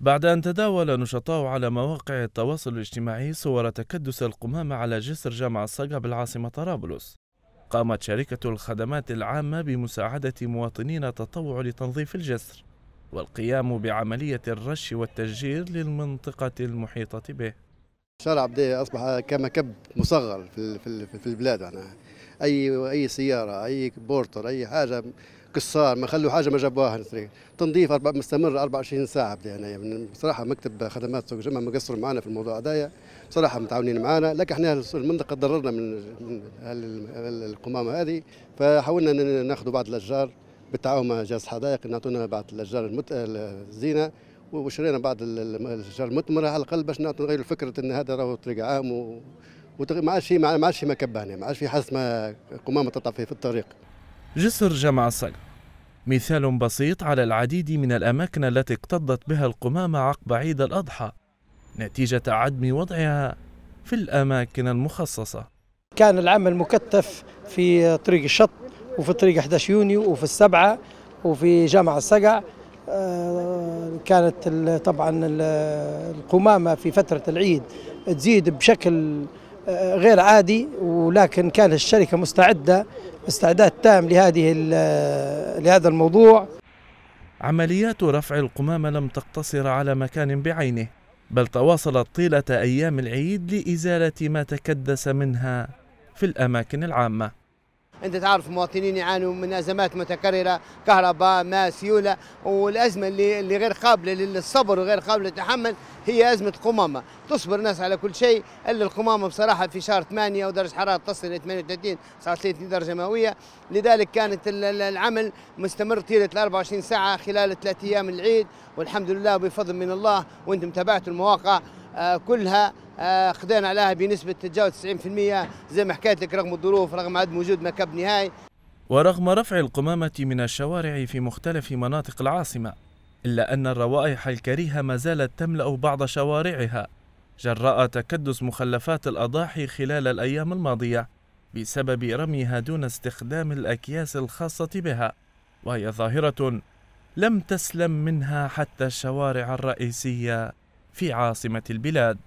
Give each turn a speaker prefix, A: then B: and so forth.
A: بعد أن تداول نشطاء على مواقع التواصل الاجتماعي صور تكدس القمامة على جسر جامع الصقع بالعاصمة طرابلس قامت شركة الخدمات العامة بمساعدة مواطنين التطوع لتنظيف الجسر والقيام بعملية الرش والتشجير للمنطقة المحيطة به
B: شارع بداية أصبح كمكب مصغر في البلاد أنا اي اي سياره اي بورتر اي حاجه كسار ما خلوا حاجه ما جابوها تنظيف أربع مستمر 24 ساعه بدي انا يعني بصراحه مكتب خدمات سوق الجمعه ما قصروا معنا في الموضوع هذايا بصراحه متعاونين معنا لكن احنا المنطقه تضررنا من القمامه هذه فحاولنا ناخذ بعض الاشجار بالتعاون مع جهاز الحدائق نعطونا بعض الاشجار المت... الزينه وشرينا بعض الاشجار المثمره على الاقل باش نعطوا نغيروا فكره ان هذا راهو طريق عام و... وما عادش ما عادش مكبهنا ما عادش في حاسس ما قمامه تطلع في الطريق
A: جسر جمع الصقر مثال بسيط على العديد من الأماكن التي اكتظت بها القمامة عقب عيد الأضحى نتيجة عدم وضعها في الأماكن المخصصة
C: كان العمل مكثف في طريق الشط وفي طريق 11 يونيو وفي السبعة وفي جامع السقع آه، كانت طبعا القمامة في فترة العيد تزيد بشكل غير عادي ولكن كانت الشركة مستعدة استعداد تام لهذه لهذا الموضوع
A: عمليات رفع القمامة لم تقتصر على مكان بعينه بل تواصلت طيلة أيام العيد لإزالة ما تكدس منها في الأماكن العامة
D: انت تعرف المواطنين يعانوا من ازمات متكرره كهرباء ماء سيوله والازمه اللي اللي غير قابله للصبر وغير قابله للتحمل هي ازمه قمامه تصبر الناس على كل شيء الا القمامه بصراحه في شهر 8 ودرجه حراره تصل الى 38 39 درجه مئويه لذلك كانت العمل مستمر طيله 24 ساعه خلال ثلاث ايام العيد والحمد لله بفضل من الله وانتم تابعتوا المواقع آه، كلها آه، خدينا عليها بنسبه تجاوز 90% زي ما حكيت لك رغم الظروف رغم عدم وجود مكب نهائي
A: ورغم رفع القمامه من الشوارع في مختلف مناطق العاصمه الا ان الروائح الكريهه ما زالت تملا بعض شوارعها جراء تكدس مخلفات الاضاحي خلال الايام الماضيه بسبب رميها دون استخدام الاكياس الخاصه بها وهي ظاهره لم تسلم منها حتى الشوارع الرئيسيه في عاصمة البلاد